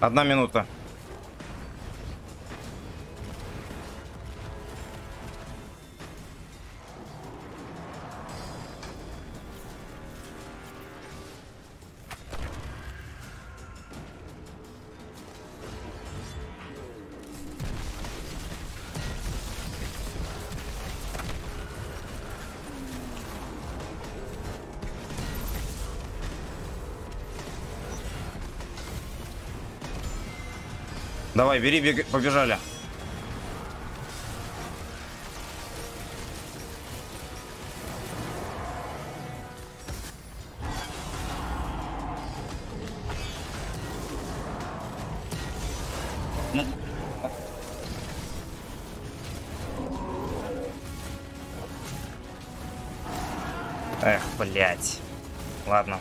Одна минута. Давай, бери, бег... побежали. Ну, а. Эх, блядь. Ладно.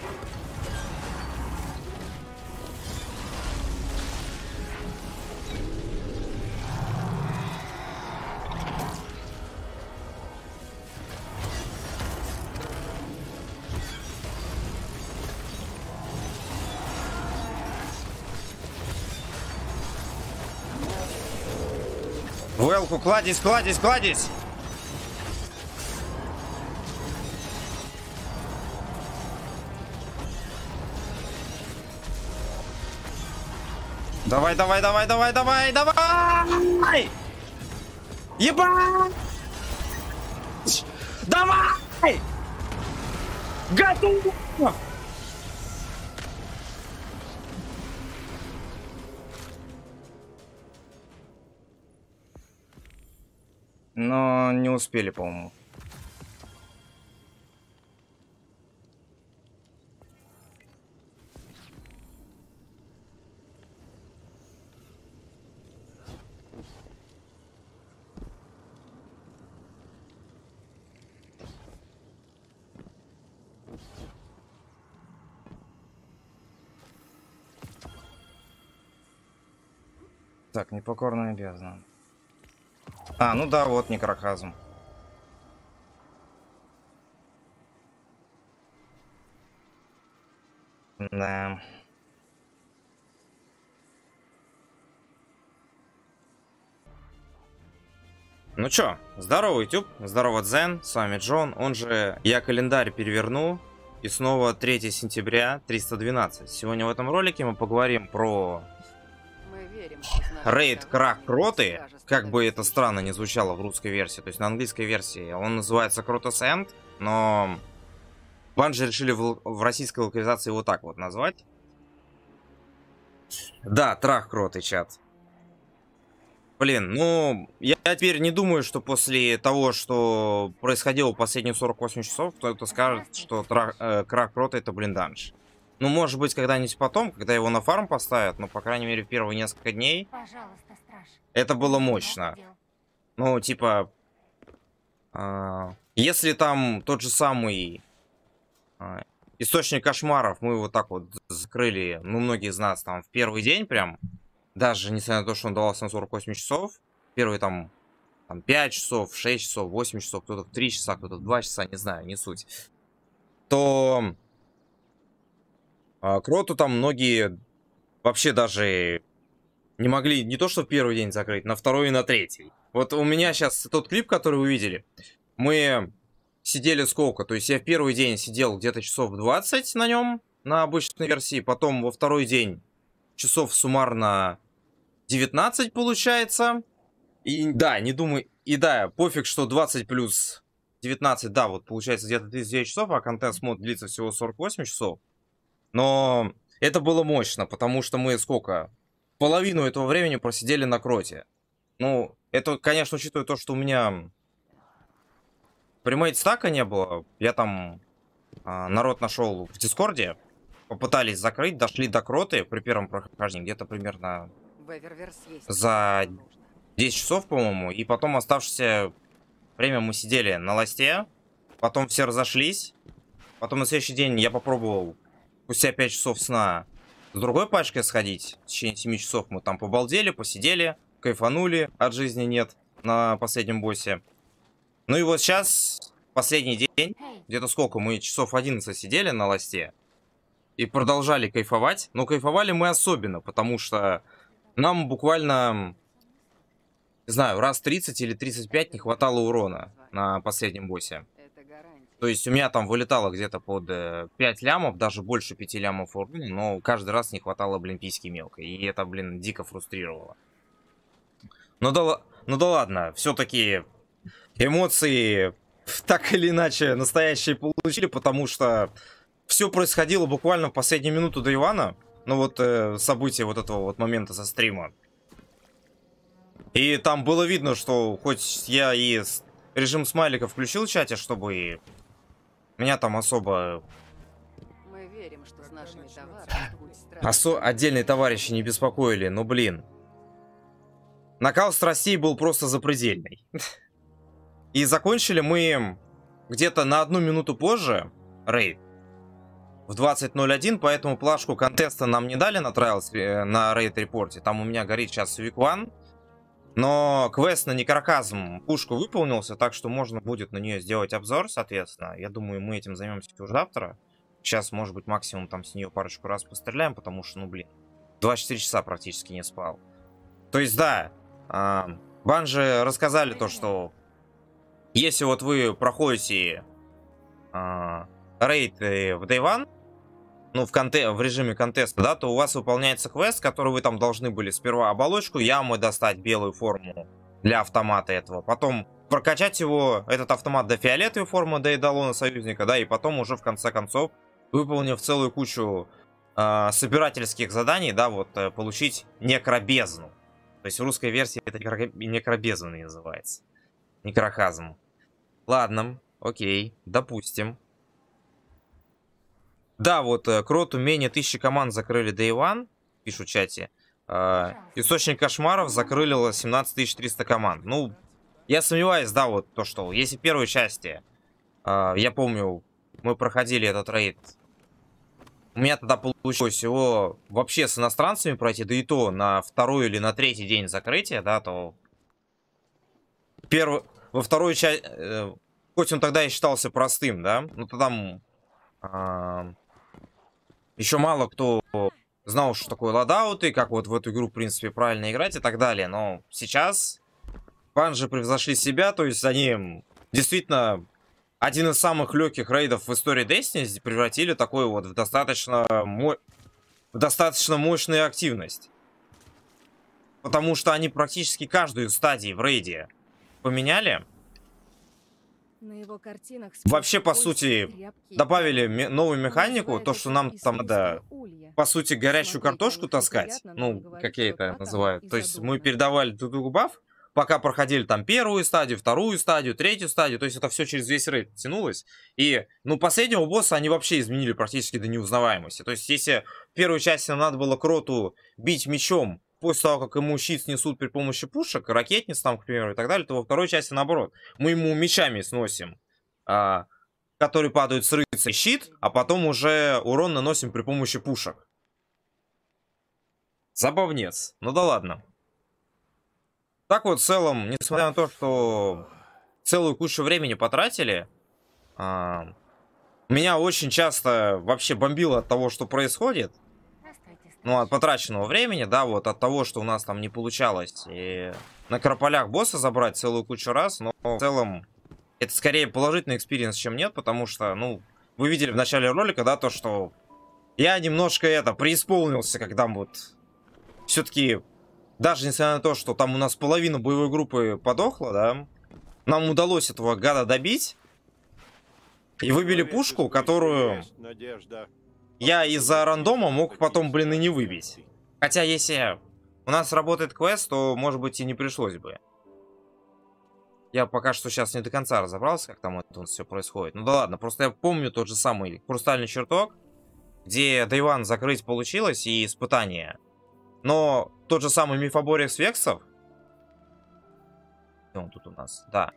сбоку. Кладись, кладись, кладись. Давай, давай, давай, давай, давай, давай! Ебать! Давай! Готов! Но не успели, по-моему. Так, непокорно обязан. А, ну да, вот некроказм. Да. Ну чё, здорово, YouTube, здорово, Дзен, с вами Джон, он же я календарь переверну, и снова 3 сентября 312. Сегодня в этом ролике мы поговорим про Рейд Крах Кроты, как бы это странно не звучало в русской версии, то есть на английской версии, он называется Крота Сэнд, но Банжи решили в, в российской локализации его так вот назвать. Да, Трах Кроты, чат. Блин, ну, я теперь не думаю, что после того, что происходило последние 48 часов, кто-то скажет, что трах, э, крах рота это блин данж. Ну, может быть, когда-нибудь потом, когда его на фарм поставят, но, по крайней мере, в первые несколько дней... Пожалуйста, страж. Это было мощно. Ну, типа... Э, если там тот же самый... Э, источник кошмаров, мы его так вот закрыли, ну, многие из нас там в первый день прям, даже несмотря на то, что он давался на 48 часов, первые там, там 5 часов, 6 часов, 8 часов, кто-то в 3 часа, кто-то в 2 часа, не знаю, не суть, то а, Кроту там многие вообще даже не могли не то что в первый день закрыть, на второй и на третий. Вот у меня сейчас тот клип, который вы видели, мы сидели сколько? То есть я в первый день сидел где-то часов 20 на нем, на обычной версии, потом во второй день часов суммарно 19 получается. И да, не думаю, и да, пофиг, что 20 плюс 19, да, вот получается где-то 39 часов, а контент-мод длится всего 48 часов. Но это было мощно, потому что мы сколько? Половину этого времени просидели на кроте. Ну, это, конечно, учитывая то, что у меня прямой стака не было. Я там а, народ нашел в Дискорде. Попытались закрыть, дошли до кроты при первом прохождении. Где-то примерно за 10 часов, по-моему. И потом оставшееся время мы сидели на ласте. Потом все разошлись. Потом на следующий день я попробовал спустя 5 часов сна с другой пачкой сходить. В течение 7 часов мы там побалдели, посидели, кайфанули, от жизни нет на последнем боссе. Ну и вот сейчас, последний день, где-то сколько, мы часов 11 сидели на ласте и продолжали кайфовать. Но кайфовали мы особенно, потому что нам буквально, не знаю, раз 30 или 35 не хватало урона на последнем боссе. То есть у меня там вылетало где-то под 5 э, лямов, даже больше 5 лямов рублей, но каждый раз не хватало, блин, письки мелкой. И это, блин, дико фрустрировало. Ну да, ну да ладно, все-таки эмоции так или иначе настоящие получили, потому что все происходило буквально в последнюю минуту до Ивана. Ну вот э, событие вот этого вот момента со стрима. И там было видно, что хоть я и режим смайлика включил в чате, чтобы меня там особо... Э, мы верим, что с нашими Осо... Отдельные товарищи не беспокоили, но ну блин. Нокаут с Россией был просто запредельный. И закончили мы где-то на одну минуту позже рейд. В 20.01, поэтому плашку контеста нам не дали на, trials, э, на рейд-репорте. Там у меня горит сейчас Викван. Но квест на некроказм пушку выполнился, так что можно будет на нее сделать обзор, соответственно. Я думаю, мы этим займемся уже завтра. Сейчас, может быть, максимум там с нее парочку раз постреляем, потому что, ну, блин, 24 часа практически не спал. То есть, да, банжи рассказали то, что если вот вы проходите а, рейд э, в Дайван, ну, в, конте в режиме контеста, да, то у вас выполняется квест, который вы там должны были сперва оболочку, ямы достать, белую форму для автомата этого, потом прокачать его, этот автомат до фиолетовой формы, до идолона союзника, да, и потом уже в конце концов, выполнив целую кучу э, собирательских заданий, да, вот, э, получить некробезну. То есть в русской версии это некробезна называется. Некрохазм. Ладно, окей, допустим. Да, вот э, кроту менее тысячи команд закрыли Day One, пишут в чате. Э, источник кошмаров закрыли 17300 команд. Ну, я сомневаюсь, да, вот то, что если в первой части, э, я помню, мы проходили этот рейд. У меня тогда получилось его вообще с иностранцами пройти, да и то на второй или на третий день закрытия, да, то... Перв... Во второй часть Хоть он тогда и считался простым, да, но тогда... А, еще мало кто знал, что такое ладаут и как вот в эту игру, в принципе, правильно играть и так далее. Но сейчас банжи превзошли себя, то есть они действительно один из самых легких рейдов в истории Destiny превратили такой вот в достаточно, мо... в достаточно мощную активность. Потому что они практически каждую стадию в рейде поменяли. На его картинах Вообще, по сути, добавили новую механику, то, что нам там надо, по сути, горячую картошку таскать, ну, как я это называю. То есть мы передавали друг другу баф, пока проходили там первую стадию, вторую стадию, третью стадию, то есть это все через весь рейд тянулось. И, ну, последнего босса они вообще изменили практически до неузнаваемости. То есть если в первой части нам надо было Кроту бить мечом, после того, как ему щит снесут при помощи пушек, ракетниц там, к примеру, и так далее, то во второй части наоборот. Мы ему мечами сносим, а, которые падают с рыцаря щит, а потом уже урон наносим при помощи пушек. Забавнец. Ну да ладно. Так вот, в целом, несмотря на то, что целую кучу времени потратили, а, меня очень часто вообще бомбило от того, что происходит ну, от потраченного времени, да, вот от того, что у нас там не получалось. И на крополях босса забрать целую кучу раз, но в целом это скорее положительный экспириенс, чем нет, потому что, ну, вы видели в начале ролика, да, то, что я немножко это, преисполнился, когда вот все-таки, даже несмотря на то, что там у нас половина боевой группы подохла, да, нам удалось этого гада добить. И выбили пушку, которую... Надежда я из-за рандома мог потом, блин, и не выбить. Хотя, если у нас работает квест, то, может быть, и не пришлось бы. Я пока что сейчас не до конца разобрался, как там это все происходит. Ну да ладно, просто я помню тот же самый хрустальный чертог, где Дайван закрыть получилось и испытание. Но тот же самый мифоборец Вексов... Где он тут у нас? Да.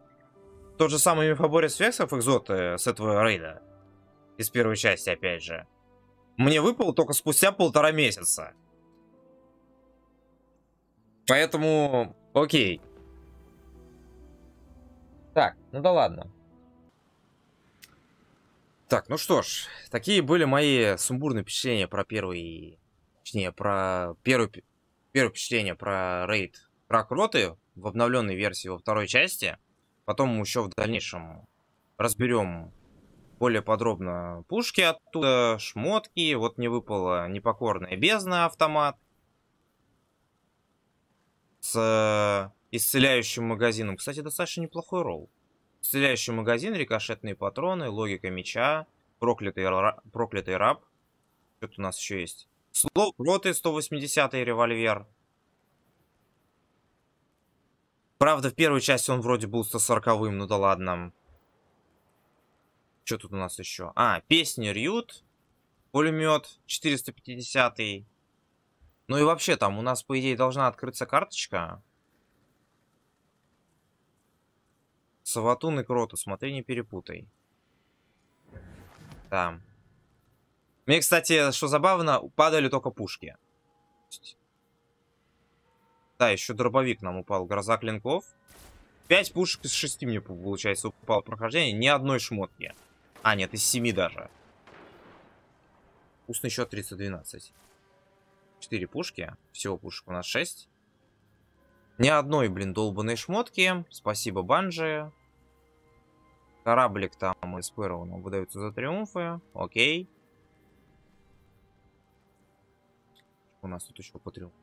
Тот же самый мифоборец Вексов, экзот э, с этого рейда. Из первой части, опять же мне выпал только спустя полтора месяца. Поэтому, окей. Так, ну да ладно. Так, ну что ж, такие были мои сумбурные впечатления про первый... Точнее, про первый... Первое впечатление про рейд Кракроты в обновленной версии во второй части. Потом еще в дальнейшем разберем более подробно пушки оттуда, шмотки. Вот мне выпало непокорная бездна автомат. С э, исцеляющим магазином. Кстати, достаточно неплохой ролл. Исцеляющий магазин, рикошетные патроны, логика меча, проклятый, ра, проклятый раб. Что-то у нас еще есть. Слово роты 180 револьвер. Правда, в первой части он вроде был 140-м, ну да ладно. Что тут у нас еще? А, песни Рьют, пулемет 450 -й. Ну и вообще там у нас, по идее, должна открыться карточка. Саватун и Крота, смотри, не перепутай. Там. Мне, кстати, что забавно, падали только пушки. Да, еще дробовик нам упал. Гроза клинков. Пять пушек из шести мне, получается, упало прохождение. Ни одной шмотки. А, нет, из 7 даже. Устный счет 312. 4 пушки. Всего пушек у нас 6. Ни одной, блин, долбанной шмотки. Спасибо, Банжи. Кораблик там из Пэрона выдается за триумфы. Окей. У нас тут еще по триумфу.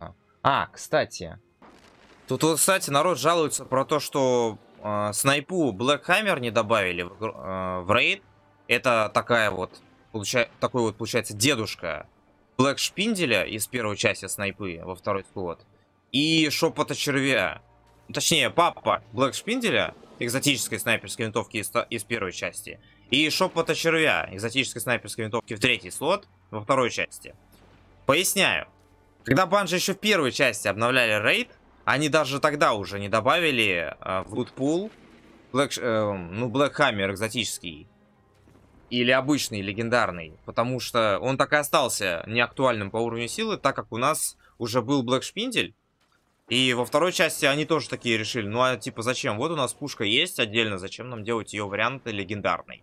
А. а, кстати. Тут, вот, кстати, народ жалуется про то, что э, снайпу Black Hammer не добавили в, э, в рейд. Это такая вот, получа, такой вот получается дедушка Блэк Шпинделя из первой части снайпы во второй слот. И шепота червя. Точнее, папа Блэк Шпинделя, экзотической снайперской винтовки из, из первой части. И шепота червя, экзотической снайперской винтовки в третий слот во второй части. Поясняю. Когда банжи еще в первой части обновляли рейд, они даже тогда уже не добавили э, в лутпул Black, э, эм, ну, Black экзотический. Или обычный, легендарный. Потому что он так и остался неактуальным по уровню силы, так как у нас уже был Black Шпиндель. И во второй части они тоже такие решили. Ну, а типа зачем? Вот у нас пушка есть отдельно, зачем нам делать ее вариант легендарный?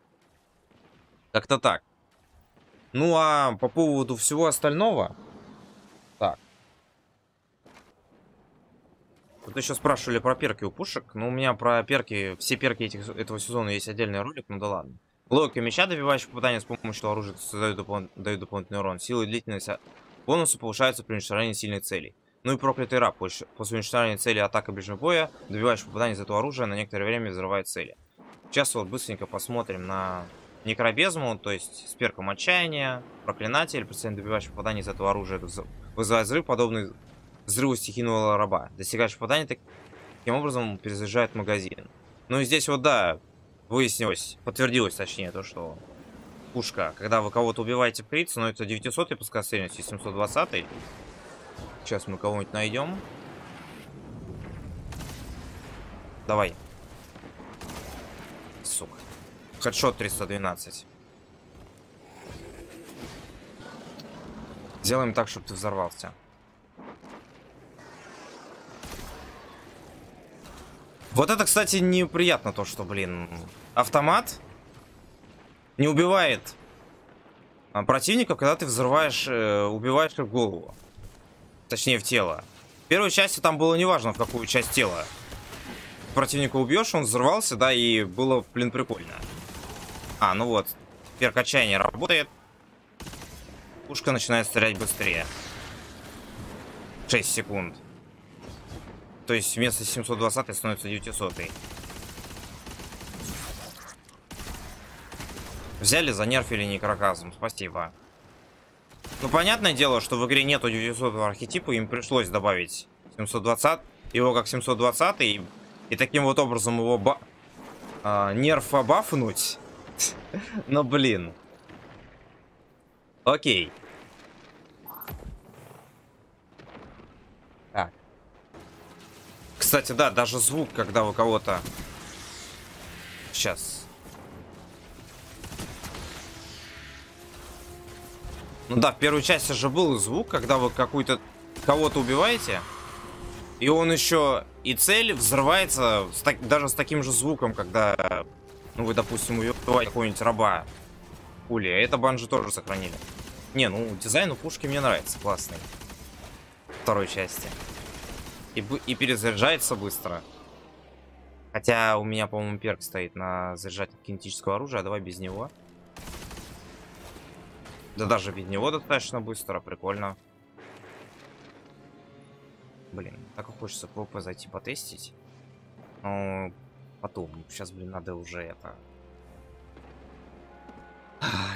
Как-то так. Ну, а по поводу всего остального... Тут еще спрашивали про перки у пушек. Ну, у меня про перки, все перки этих, этого сезона есть отдельный ролик, ну да ладно. Логика меча, добивающая попадания с помощью оружия, создает допол дополнительный урон. Сила и длительность бонуса повышаются при уничтожении сильных целей. Ну и проклятый раб. После уничтожения цели атака ближнего боя, добиваешь попадание из этого оружия, на некоторое время взрывает цели. Сейчас вот быстренько посмотрим на некробезму, то есть с перком отчаяния, проклинатель, постоянно добиваешь попадание из этого оружия, вызывает взрыв, подобный взрыву стихийного раба. Достигаешь попадания, таким образом перезаряжает магазин. Ну и здесь вот да, выяснилось, подтвердилось точнее то, что пушка, когда вы кого-то убиваете прицел, но ну, это 900 по скорострельности, 720 -й. Сейчас мы кого-нибудь найдем. Давай. Сука. Хедшот 312. Сделаем так, чтобы ты взорвался. Вот это, кстати, неприятно то, что, блин, автомат не убивает а, противника, когда ты взрываешь, э, убиваешь их в голову. Точнее, в тело. В первой части там было неважно, в какую часть тела. Противника убьешь, он взорвался, да, и было, блин, прикольно. А, ну вот. теперь качание работает. Пушка начинает стрелять быстрее. 6 секунд. То есть вместо 720 становится 900. -й. Взяли, занерфили некроказм. Спасибо. Ну, понятное дело, что в игре нету 900 архетипа, им пришлось добавить 720, его как 720, и, и таким вот образом его ба а, нерфа бафнуть. Но, блин. Окей. Кстати, да, даже звук, когда у кого-то... Сейчас. Ну да, в первой части же был звук, когда вы какую-то кого-то убиваете, и он еще и цель взрывается с так, даже с таким же звуком, когда, ну вы, допустим, убиваете какого-нибудь раба пули. А это банжи тоже сохранили. Не, ну дизайн у пушки мне нравится, классный. Второй части. И, и перезаряжается быстро. Хотя у меня, по-моему, перк стоит на заряжать кинетического оружия. А давай без него. Да даже без него достаточно быстро. Прикольно. Блин, так и хочется ПВП зайти потестить. Но потом. Сейчас, блин, надо уже это...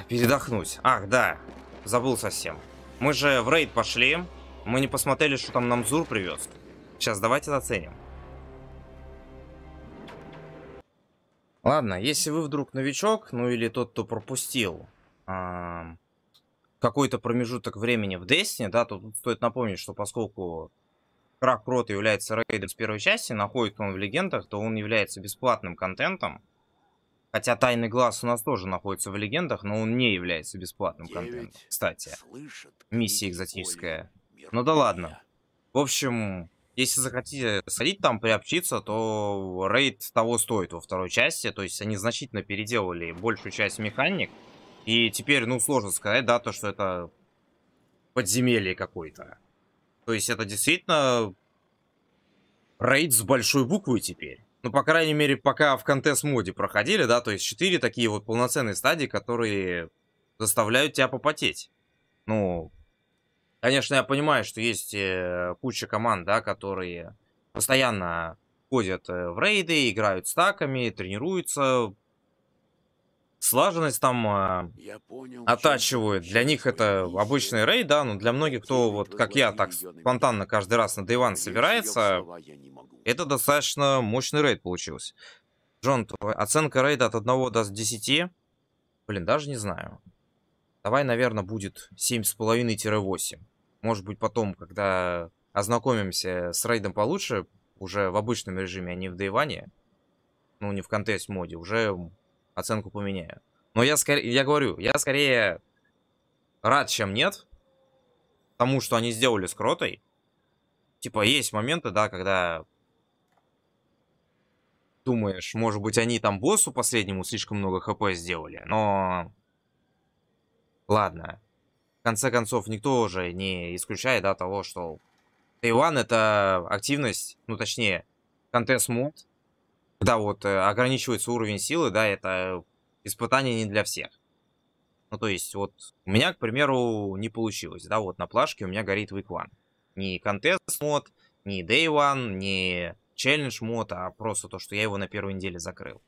Передохнуть. Ах, да. Забыл совсем. Мы же в рейд пошли. Мы не посмотрели, что там нам Зур привез. Сейчас давайте заценим. Ладно, если вы вдруг новичок, ну или тот, кто пропустил э, какой-то промежуток времени в Destiny, да, то тут стоит напомнить, что поскольку Крак Крот является рейдом с первой части, находит он в легендах, то он является бесплатным контентом. Хотя Тайный Глаз у нас тоже находится в легендах, но он не является бесплатным контентом. Кстати, миссия экзотическая. Ну да ладно. В общем, если захотите сходить там, приобщиться, то рейд того стоит во второй части. То есть они значительно переделали большую часть механик. И теперь, ну, сложно сказать, да, то, что это подземелье какое-то. То есть это действительно рейд с большой буквы теперь. Ну, по крайней мере, пока в контест-моде проходили, да, то есть 4 такие вот полноценные стадии, которые заставляют тебя попотеть. Ну, Конечно, я понимаю, что есть э, куча команд, да, которые постоянно ходят э, в рейды, играют стаками, тренируются, слаженность там э, понял, оттачивают. Для них это обычный рейд, да, но для многих, кто вот как я так спонтанно каждый раз на Дайван собирается, это достаточно мощный рейд получился. Джон, оценка рейда от 1 до 10? Блин, даже не знаю. Давай, наверное, будет 7,5-8. Может быть, потом, когда ознакомимся с рейдом получше, уже в обычном режиме, а не в Дайване, ну, не в контест-моде, уже оценку поменяю. Но я скорее, я говорю, я скорее рад, чем нет, тому, что они сделали с Кротой. Типа, есть моменты, да, когда думаешь, может быть, они там боссу последнему слишком много хп сделали, но Ладно. В конце концов, никто уже не исключает да, того, что Тайван это активность, ну точнее, контест мод. Да, вот э, ограничивается уровень силы, да, это испытание не для всех. Ну, то есть, вот у меня, к примеру, не получилось, да, вот на плашке у меня горит Week One. Не контест мод, не Day One, не челлендж мод, а просто то, что я его на первой неделе закрыл.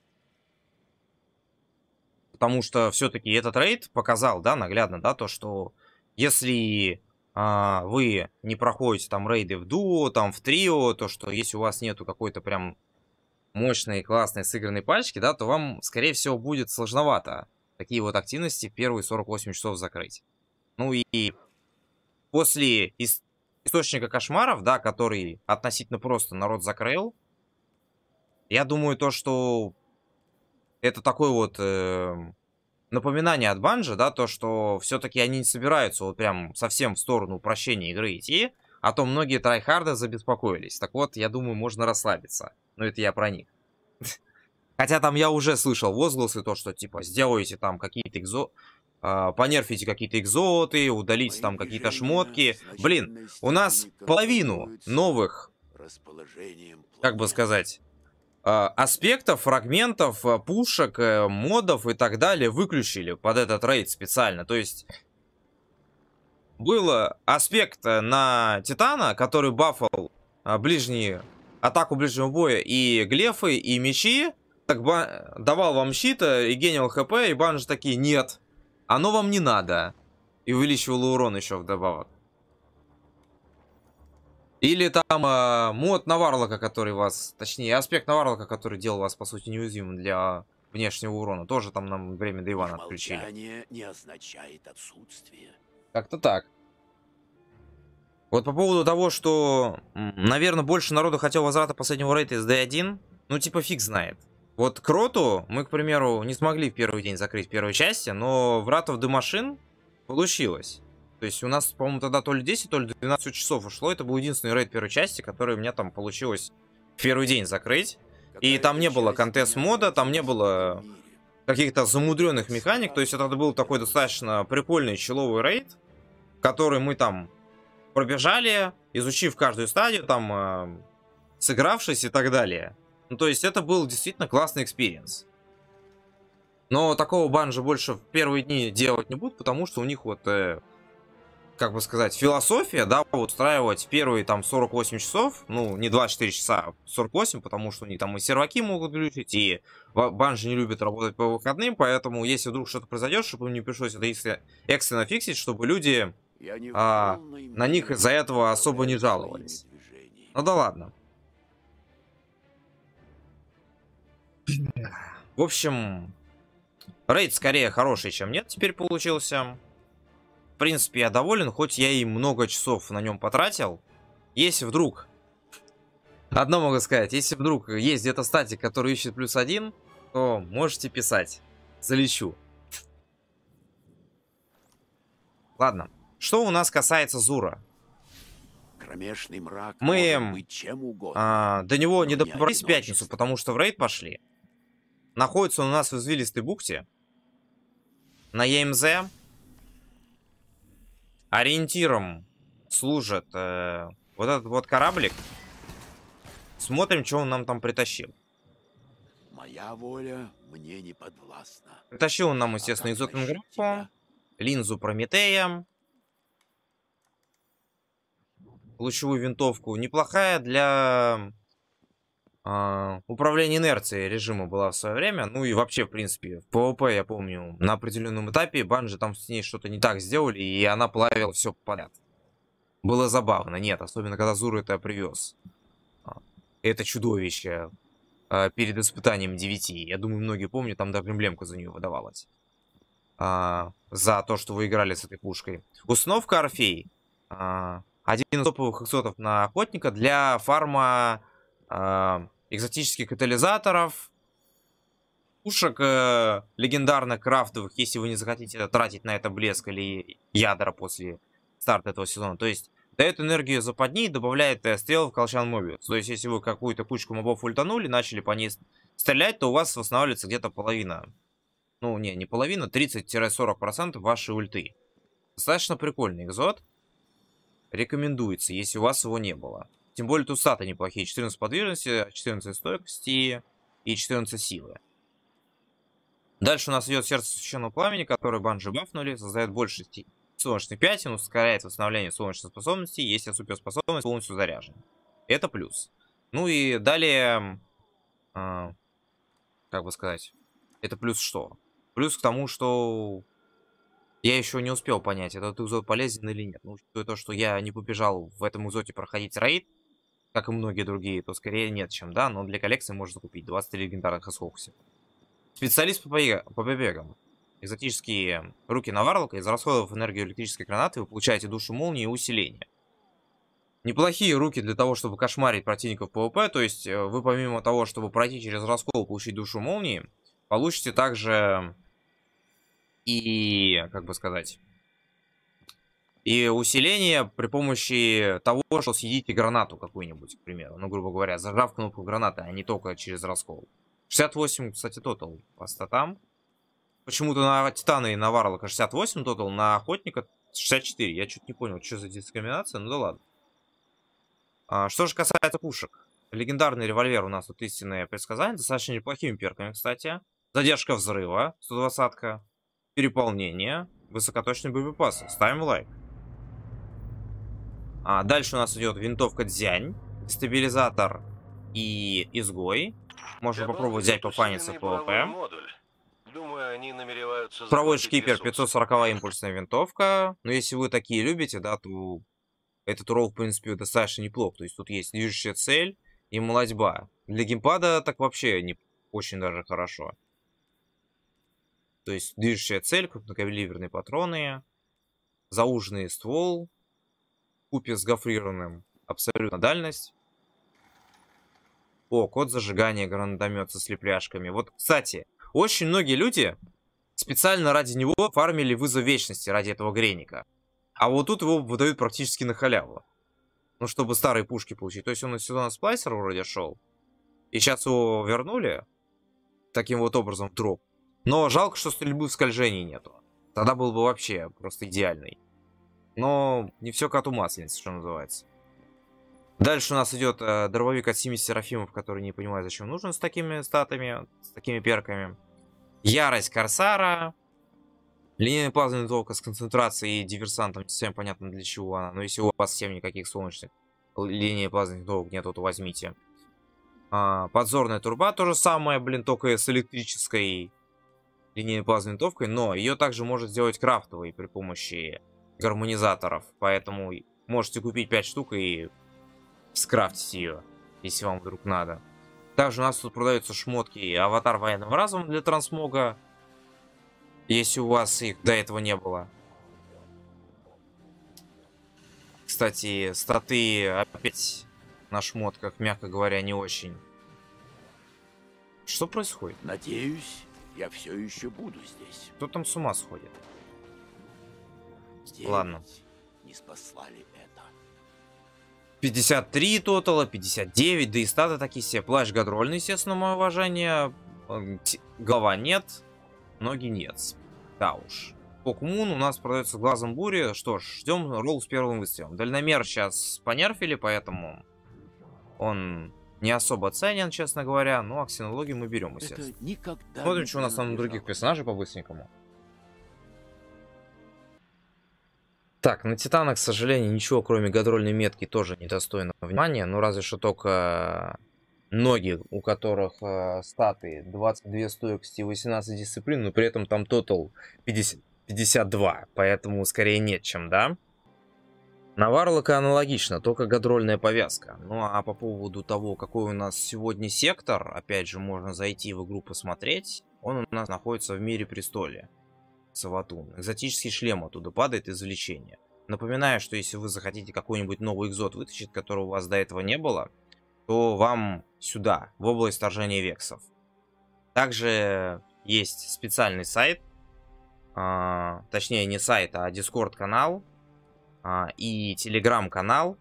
Потому что все-таки этот рейд показал, да, наглядно, да, то, что если а, вы не проходите там рейды в дуо, там в трио, то, что если у вас нету какой-то прям мощной, классной, сыгранной пачки, да, то вам, скорее всего, будет сложновато такие вот активности в первые 48 часов закрыть. Ну и после ис источника кошмаров, да, который относительно просто народ закрыл, я думаю то, что это такое вот э, напоминание от Банжа, да, то, что все-таки они не собираются вот прям совсем в сторону упрощения игры идти, а то многие трайхарды забеспокоились. Так вот, я думаю, можно расслабиться. Но ну, это я про них. Хотя там я уже слышал возгласы, то, что типа сделайте там какие-то экзо... А, понерфите какие-то экзоты, удалите там какие-то шмотки. Блин, у нас половину новых, как бы сказать, Э, аспектов, фрагментов, э, пушек, э, модов и так далее выключили под этот рейд специально. То есть был аспект на Титана, который бафал ближние, атаку ближнего боя и глефы, и мечи. Так давал вам щита и генил хп, и банжи такие, нет, оно вам не надо. И увеличивало урон еще вдобавок. Или там э, мод на варлока, который вас... Точнее, аспект на варлока, который делал вас, по сути, неуязвимым для внешнего урона. Тоже там нам время до Ивана отключили. не означает отсутствие. Как-то так. Вот по поводу того, что, наверное, больше народу хотел возврата последнего рейда из D1, ну, типа, фиг знает. Вот Кроту мы, к примеру, не смогли в первый день закрыть первой части, но врата в до машин получилось. То есть у нас, по-моему, тогда то ли 10, то ли 12 часов ушло. Это был единственный рейд первой части, который у меня там получилось в первый день закрыть. И там не было контест-мода, там не было каких-то замудренных механик. То есть это был такой достаточно прикольный человый рейд, который мы там пробежали, изучив каждую стадию, там э, сыгравшись и так далее. Ну, то есть это был действительно классный экспириенс. Но такого банжа больше в первые дни делать не будут, потому что у них вот э, как бы сказать, философия, да, вот устраивать первые там 48 часов, ну, не 24 часа, а 48, потому что они там и серваки могут глючить, и банжи не любят работать по выходным, поэтому если вдруг что-то произойдет, чтобы им не пришлось это экстренно фиксить, чтобы люди а, на них из-за этого особо не жаловались. Ну да ладно. В общем, рейд скорее хороший, чем нет теперь получился принципе, я доволен, хоть я и много часов на нем потратил. Если вдруг... Одно могу сказать, если вдруг есть где-то статик, который ищет плюс один, то можете писать. Залечу. Ладно. Что у нас касается Зура? Кромешный мрак мы эм, чем угодно. А, до него не добрались в пятницу, потому что в рейд пошли. Находится он у нас в извилистой бухте. На ЕМЗ ориентиром служит э, вот этот вот кораблик. Смотрим, что он нам там притащил. Моя воля мне не подвластна. Притащил он нам, естественно, а изотную группу, линзу Прометея, лучевую винтовку. Неплохая для а, управление инерцией режима была в свое время. Ну и вообще, в принципе, в ПВП я помню, на определенном этапе банжи там с ней что-то не так сделали, и она плавила все подряд. Было забавно, нет, особенно когда Зуру это привез. А, это чудовище а, перед испытанием 9. Я думаю, многие помнят, там даже эмблемка за нее выдавалась. За то, что вы играли с этой пушкой. Установка Орфей. Один из топовых эксотов на охотника для фарма а, экзотических катализаторов, пушек э, легендарных крафтовых, если вы не захотите тратить на это блеск или ядра после старта этого сезона. То есть дает энергию западни и добавляет э, стрел в колчан мобиус. То есть если вы какую-то кучку мобов ультанули, начали по ней стрелять, то у вас восстанавливается где-то половина. Ну, не, не половина, 30-40% вашей ульты. Достаточно прикольный экзот. Рекомендуется, если у вас его не было. Тем более тут статы неплохие. 14 подвижности, 14 стойкости и 14 силы. Дальше у нас идет сердце священного пламени, которое банджи бафнули, создает больше солнечных пятен, ускоряет восстановление солнечной способности, если суперспособность полностью заряжена. Это плюс. Ну и далее, э, как бы сказать, это плюс что? Плюс к тому, что я еще не успел понять, этот экзот полезен или нет. Ну, то, что я не побежал в этом экзоте проходить рейд, как и многие другие, то скорее нет, чем да, но для коллекции можно купить 23 легендарных Асхокси. Специалист по, по побегам. Экзотические руки на Варлока, из расходов энергии электрической гранаты вы получаете душу молнии и усиление. Неплохие руки для того, чтобы кошмарить противников ПВП, то есть э, вы помимо того, чтобы пройти через раскол и получить душу молнии, получите также и, как бы сказать, и усиление при помощи того, что съедите гранату какую-нибудь, к примеру. Ну, грубо говоря, зажав кнопку гранаты, а не только через раскол. 68, кстати, тотал по статам. Почему-то на Титана и на Варлока 68 тотал, на Охотника 64. Я чуть не понял, что за дискриминация, ну да ладно. А, что же касается пушек. Легендарный револьвер у нас тут истинное предсказание. Достаточно неплохими перками, кстати. Задержка взрыва, 120-ка. Переполнение, высокоточный боеприпас. Ставим лайк. А дальше у нас идет винтовка Дзянь, стабилизатор и изгой. Можно попробовать взять пофаниться ПВП. Думаю, они намереваются... Правой шкипер, 540 импульсная винтовка. Но ну, если вы такие любите, да, то этот урок, в принципе, достаточно неплох. То есть тут есть движущая цель и молодьба. Для геймпада так вообще не очень даже хорошо. То есть движущая цель, крупнокалиберные патроны, зауженный ствол, купе с гофрированным. Абсолютно дальность. О, код зажигания гранатомет со слепляшками. Вот, кстати, очень многие люди специально ради него фармили вызов вечности ради этого греника. А вот тут его выдают практически на халяву. Ну, чтобы старые пушки получить. То есть он сюда на Сплайсера вроде шел. И сейчас его вернули. Таким вот образом, дроп. Но жалко, что стрельбы в скольжении нету. Тогда был бы вообще просто идеальный. Но не все коту масленица, что называется. Дальше у нас идет э, дробовик от 7 серафимов, который не понимаю, зачем нужен с такими статами, с такими перками. Ярость Корсара. Линейный плазменный толк с концентрацией и диверсантом. Всем понятно для чего она. Но если у вас всем никаких солнечных линий плазменных толк нет, то возьмите. А, подзорная турба то же самое, блин, только с электрической линейной плазменной товкой. Но ее также может сделать крафтовой при помощи гармонизаторов, поэтому можете купить 5 штук и скрафтить ее, если вам вдруг надо. Также у нас тут продаются шмотки «Аватар военным разумом» для трансмога, если у вас их до этого не было. Кстати, статы опять на шмотках, мягко говоря, не очень. Что происходит? Надеюсь, я все еще буду здесь. Кто там с ума сходит? Ладно. Не спаслали это. 53 тотала, 59, да и статы такие все. Плащ гадрольный, естественно, мое уважение. Голова нет, ноги нет. Да уж. Покмун у нас продается глазом бури. Что ж, ждем ролл с первым выстрелом. Дальномер сейчас понерфили, поэтому он не особо ценен, честно говоря. Ну, аксинологию мы берем, естественно. Смотрим, что у нас там других персонажей по-быстренькому. Так, на Титана, к сожалению, ничего кроме гадрольной метки тоже недостойно внимания. Ну, разве что только ноги, у которых э, статы 22 стойкости 18 дисциплин, но при этом там тотал 50, 52, поэтому скорее нет, чем да. На Варлока аналогично, только гадрольная повязка. Ну а по поводу того, какой у нас сегодня сектор, опять же, можно зайти в игру посмотреть. Он у нас находится в мире престоле. Саватун. Экзотический шлем оттуда падает из Напоминаю, что если вы захотите какой-нибудь новый экзот вытащить, которого у вас до этого не было, то вам сюда, в область вторжения вексов. Также есть специальный сайт, а, точнее не сайт, а дискорд канал а, и телеграм канал,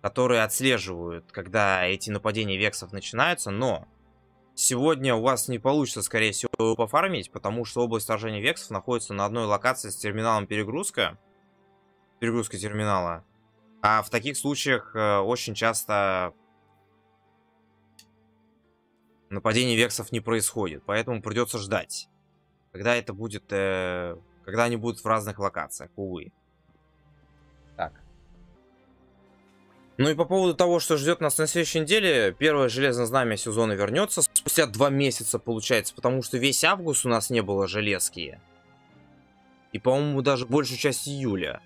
которые отслеживают, когда эти нападения вексов начинаются, но Сегодня у вас не получится, скорее всего, пофармить, потому что область вторжения вексов находится на одной локации с терминалом перегрузка. Перегрузка терминала. А в таких случаях э, очень часто нападение вексов не происходит. Поэтому придется ждать. Когда это будет... Э, когда они будут в разных локациях, увы. Так. Ну и по поводу того, что ждет нас на следующей неделе, первое железное знамя сезона вернется спустя два месяца, получается, потому что весь август у нас не было железки. И, по-моему, даже большую часть июля.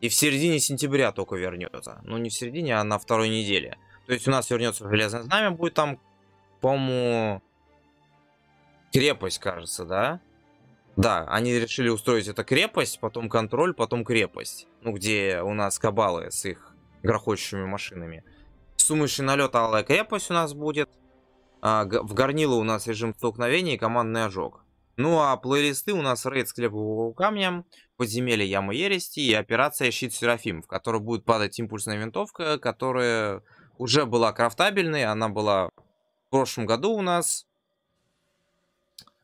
И в середине сентября только вернется. Ну, не в середине, а на второй неделе. То есть у нас вернется железное знамя, будет там, по-моему, крепость, кажется, да? Да, они решили устроить это крепость, потом контроль, потом крепость. Ну, где у нас кабалы с их грохочущими машинами. Сумочный налет Алая крепость у нас будет. А, в горнило у нас режим столкновений, и командный ожог. Ну а плейлисты у нас рейд с клепового камня, подземелье ямы ерести и операция щит Серафим, в которой будет падать импульсная винтовка, которая уже была крафтабельной, она была в прошлом году у нас.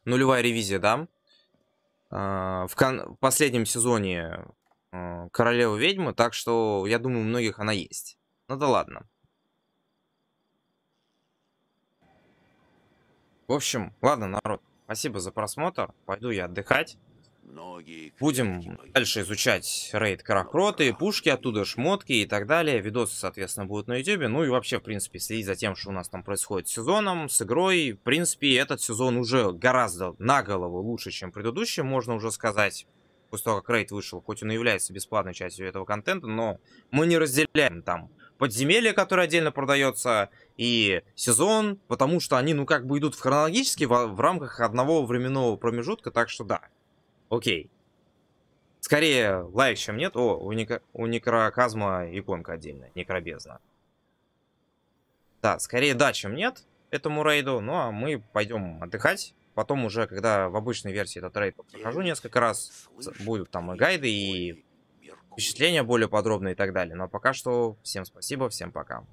Нулевая ревизия, да? А, в, кон- в последнем сезоне королеву ведьму, так что я думаю, у многих она есть. Ну да ладно. В общем, ладно, народ, спасибо за просмотр. Пойду я отдыхать. Будем дальше изучать рейд Каракроты, пушки оттуда, шмотки и так далее. Видосы, соответственно, будут на YouTube. Ну и вообще, в принципе, следить за тем, что у нас там происходит с сезоном, с игрой. В принципе, этот сезон уже гораздо на голову лучше, чем предыдущий, можно уже сказать после того, как рейд вышел, хоть он и является бесплатной частью этого контента, но мы не разделяем там подземелье, которое отдельно продается, и сезон, потому что они, ну, как бы идут в хронологически в, в рамках одного временного промежутка, так что да. Окей. Скорее лайк, чем нет. О, у, Ника... у Некроказма иконка отдельная, Некробезна. Да, скорее да, чем нет этому рейду. Ну, а мы пойдем отдыхать. Потом уже, когда в обычной версии этот рейд прохожу несколько раз, будут там и гайды, и впечатления более подробные и так далее. Но пока что всем спасибо, всем пока.